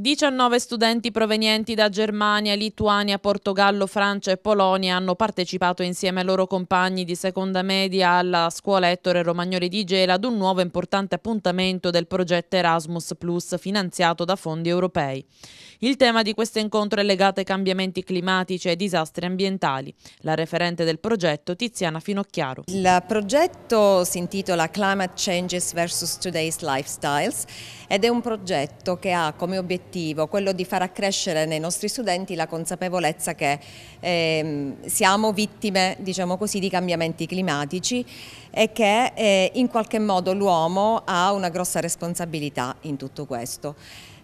19 studenti provenienti da Germania, Lituania, Portogallo, Francia e Polonia hanno partecipato insieme ai loro compagni di seconda media alla scuola Ettore Romagnoli di Gela ad un nuovo importante appuntamento del progetto Erasmus Plus finanziato da fondi europei. Il tema di questo incontro è legato ai cambiamenti climatici e ai disastri ambientali. La referente del progetto, Tiziana Finocchiaro. Il progetto si intitola Climate Changes vs. Today's Lifestyles ed è un progetto che ha come obiettivo obiettivo, quello di far accrescere nei nostri studenti la consapevolezza che ehm, siamo vittime diciamo così, di cambiamenti climatici e che eh, in qualche modo l'uomo ha una grossa responsabilità in tutto questo.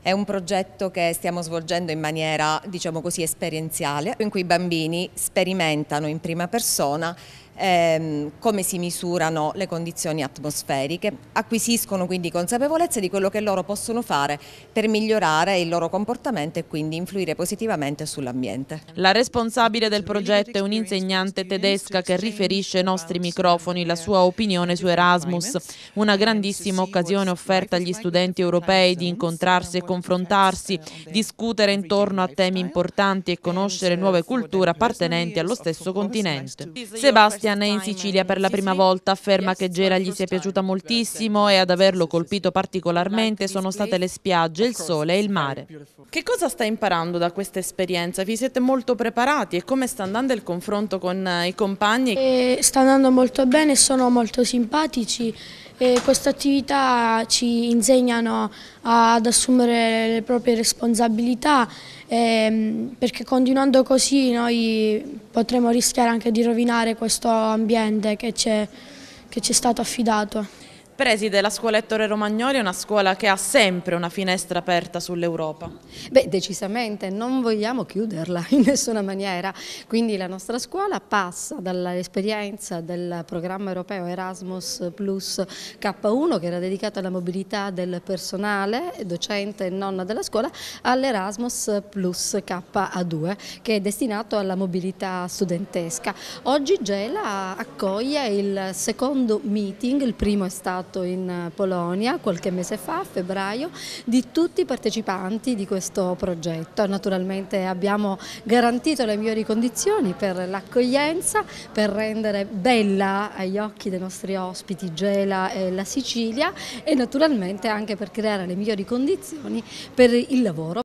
È un progetto che stiamo svolgendo in maniera, diciamo così, esperienziale, in cui i bambini sperimentano in prima persona ehm, come si misurano le condizioni atmosferiche, acquisiscono quindi consapevolezza di quello che loro possono fare per migliorare il loro comportamento e quindi influire positivamente sull'ambiente. La responsabile del progetto è un'insegnante tedesca che riferisce ai nostri microfoni la sua opinione su Erasmus, una grandissima occasione offerta agli studenti europei di incontrarsi e confrontarsi, discutere intorno a temi importanti e conoscere nuove culture appartenenti allo stesso continente. Sebastian Christian è in Sicilia per la prima volta, afferma che Gera gli sia piaciuta moltissimo e ad averlo colpito particolarmente sono state le spiagge, il sole e il mare. Che cosa sta imparando da questa esperienza? Vi siete molto preparati e come sta andando il confronto con eh, i compagni? E eh, sta andando molto bene, sono molto simpatici e eh, questa attività ci insegnano ad assumere le proprie responsabilità ehm, perché continuando così noi potremmo rischiare anche di rovinare questo ambiente che ci è, è stato affidato. Preside, la scuola Ettore Romagnoli è una scuola che ha sempre una finestra aperta sull'Europa. Beh, decisamente, non vogliamo chiuderla in nessuna maniera, quindi la nostra scuola passa dall'esperienza del programma europeo Erasmus Plus K1 che era dedicato alla mobilità del personale, docente e nonna della scuola, all'Erasmus Plus K2 che è destinato alla mobilità studentesca. Oggi Gela accoglie il secondo meeting, il primo è stato fatto in Polonia qualche mese fa, a febbraio, di tutti i partecipanti di questo progetto. Naturalmente abbiamo garantito le migliori condizioni per l'accoglienza, per rendere bella agli occhi dei nostri ospiti Gela e la Sicilia e naturalmente anche per creare le migliori condizioni per il lavoro.